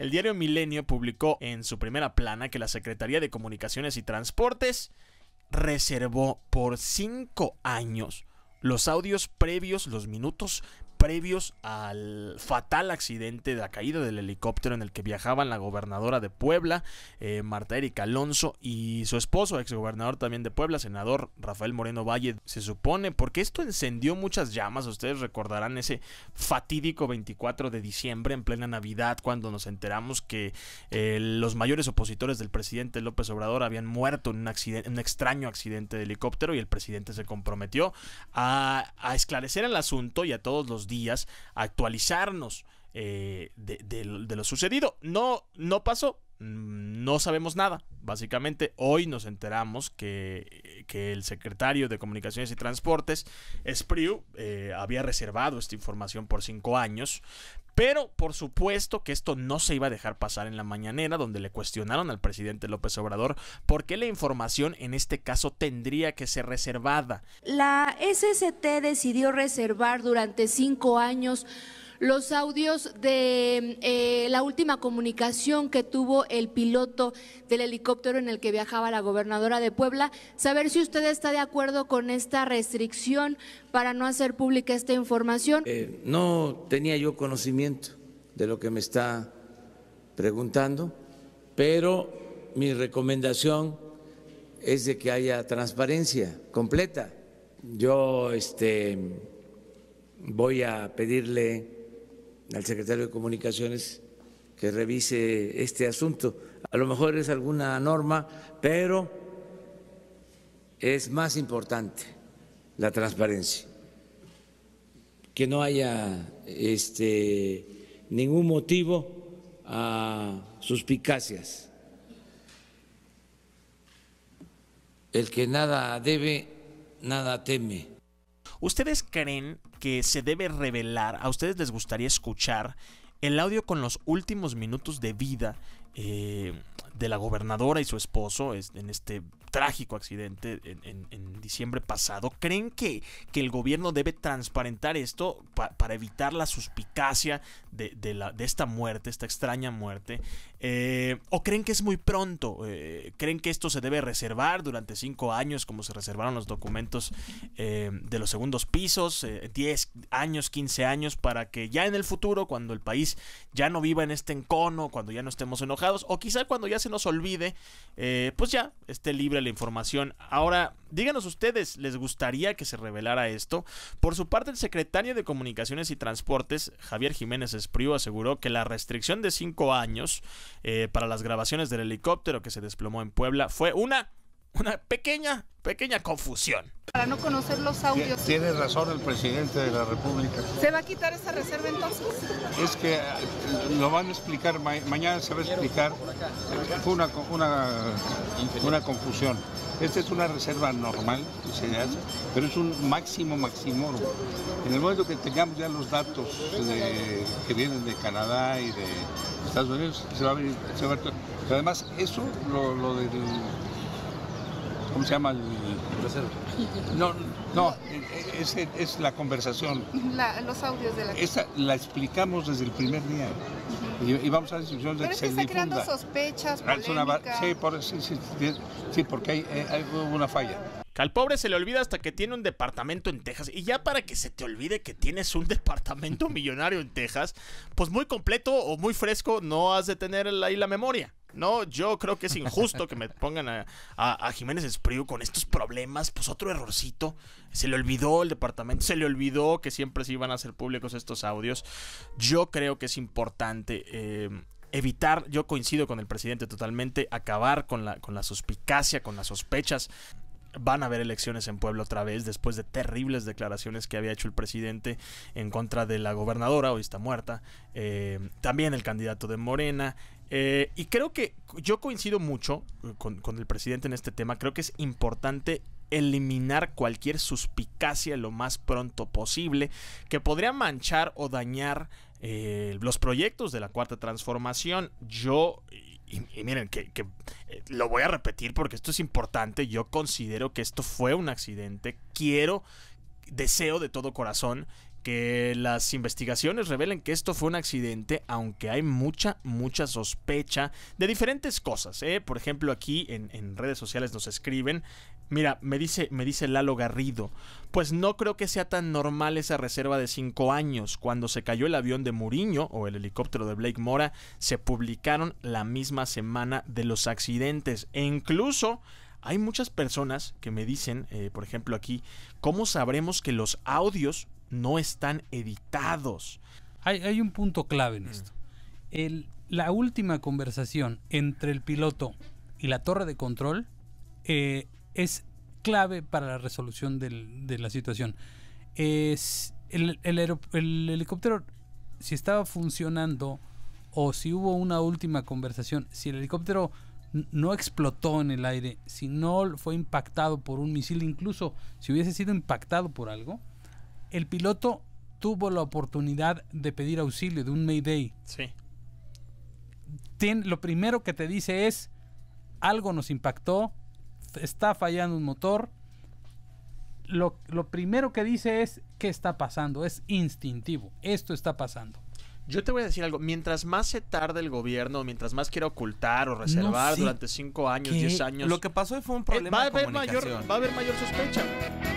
el diario Milenio publicó en su primera plana que la Secretaría de Comunicaciones y Transportes reservó por cinco años los audios previos, los minutos previos al fatal accidente de la caída del helicóptero en el que viajaban la gobernadora de Puebla, eh, Marta Erika Alonso, y su esposo, exgobernador también de Puebla, senador Rafael Moreno Valle, se supone, porque esto encendió muchas llamas, ustedes recordarán ese fatídico 24 de diciembre en plena Navidad, cuando nos enteramos que eh, los mayores opositores del presidente López Obrador habían muerto en un, accidente, un extraño accidente de helicóptero y el presidente se comprometió a, a esclarecer el asunto y a todos los días actualizarnos eh, de, de, lo sucedido. No, no pasó, mm, no sabemos nada. Básicamente, hoy nos enteramos que eh, que el secretario de Comunicaciones y Transportes, Spriu, eh, había reservado esta información por cinco años. Pero por supuesto que esto no se iba a dejar pasar en la mañanera, donde le cuestionaron al presidente López Obrador por qué la información en este caso tendría que ser reservada. La SST decidió reservar durante cinco años los audios de eh, la última comunicación que tuvo el piloto del helicóptero en el que viajaba la gobernadora de Puebla, saber si usted está de acuerdo con esta restricción para no hacer pública esta información. Eh, no tenía yo conocimiento de lo que me está preguntando, pero mi recomendación es de que haya transparencia completa. Yo este, voy a pedirle al secretario de Comunicaciones que revise este asunto. A lo mejor es alguna norma, pero es más importante la transparencia, que no haya este, ningún motivo a suspicacias. El que nada debe, nada teme. ¿Ustedes creen que se debe revelar? ¿A ustedes les gustaría escuchar el audio con los últimos minutos de vida eh, de la gobernadora y su esposo en este trágico accidente en, diciembre pasado. ¿Creen que, que, el gobierno debe transparentar esto para evitar la suspicacia de, la, de, esta muerte, esta extraña muerte? Eh, ¿O creen que es muy pronto? Eh, ¿Creen que esto se debe reservar durante cinco años como se reservaron los documentos eh, de los segundos pisos? 10 años, 15 años para que ya en el futuro, cuando el país ya no viva en este encono, cuando ya no estemos enojados, o quizá cuando ya se nos olvide, pues ya esté libre la información. Ahora, díganos ustedes, ¿les gustaría que se revelara esto? Por su parte, el secretario de Comunicaciones y Transportes, Javier Jiménez esprío aseguró que la restricción de cinco años eh, para las grabaciones del helicóptero que se desplomó en Puebla fue una una pequeña, pequeña confusión. Para no conocer los audios. Tiene razón el presidente de la República. ¿Se va a quitar esa reserva entonces? Es que eh, lo van a explicar, mañana se va a explicar. Fue una, una, confusión. Esta es una reserva normal pero es un máximo máximo. En el momento que tengamos ya los datos que vienen de Canadá y de Estados Unidos, se va a ver. además, eso, lo del ¿cómo se llama? El... No, no, es, la conversación. La, los audios de la... Esa la explicamos desde el primer día. y, vamos a la instrucción de Pero que se está creando sospechas, sí, porque hay, hay una falla. Al pobre se le olvida hasta que tiene un departamento en Texas. Y ya para que se te olvide que tienes un departamento millonario en Texas, pues muy completo o muy fresco no has de tener ahí la memoria. No, yo creo que es injusto que me pongan a, Jiménez Espriu con estos problemas. Pues otro errorcito. Se le olvidó el departamento, se le olvidó que siempre se iban a hacer públicos estos audios. Yo creo que es importante. Eh, evitar, yo coincido con el presidente totalmente, acabar con la, con la suspicacia, con las sospechas van a haber elecciones en Puebla otra vez después de terribles declaraciones que había hecho el presidente en contra de la gobernadora, hoy está muerta, eh, también el candidato de Morena. Eh, y creo que yo coincido mucho con, el presidente en este tema, creo que es importante eliminar cualquier suspicacia lo más pronto posible que podría manchar o dañar eh, los proyectos de la cuarta transformación. Yo y, miren, que, eh, lo voy a repetir porque esto es importante, yo considero que esto fue un accidente, quiero deseo de todo corazón que las investigaciones revelen que esto fue un accidente, aunque hay mucha, mucha sospecha de diferentes cosas. ¿eh? Por ejemplo, aquí en, redes sociales nos escriben, mira, me dice, me dice Lalo Garrido, pues no creo que sea tan normal esa reserva de cinco años. Cuando se cayó el avión de Muriño o el helicóptero de Blake Mora, se publicaron la misma semana de los accidentes e incluso... Hay muchas personas que me dicen, eh, por ejemplo aquí, ¿cómo sabremos que los audios no están editados. Hay, un punto clave en esto. la última conversación entre el piloto y la torre de control eh, es clave para la resolución de la situación. Es el, helicóptero, si estaba funcionando o si hubo una última conversación, si el helicóptero no explotó en el aire, si no fue impactado por un misil, incluso si hubiese sido impactado por algo, el piloto tuvo la oportunidad de pedir auxilio de un Mayday. Sí. lo primero que te dice es, algo nos impactó, está fallando un motor. Lo, primero que dice es, ¿qué está pasando? Es instintivo, esto está pasando. Yo te voy a decir algo, mientras más se tarde el gobierno, mientras más quiera ocultar o reservar durante 5 años, 10 años... Lo que pasó fue un eh, problema Mayor, va a haber mayor sospecha.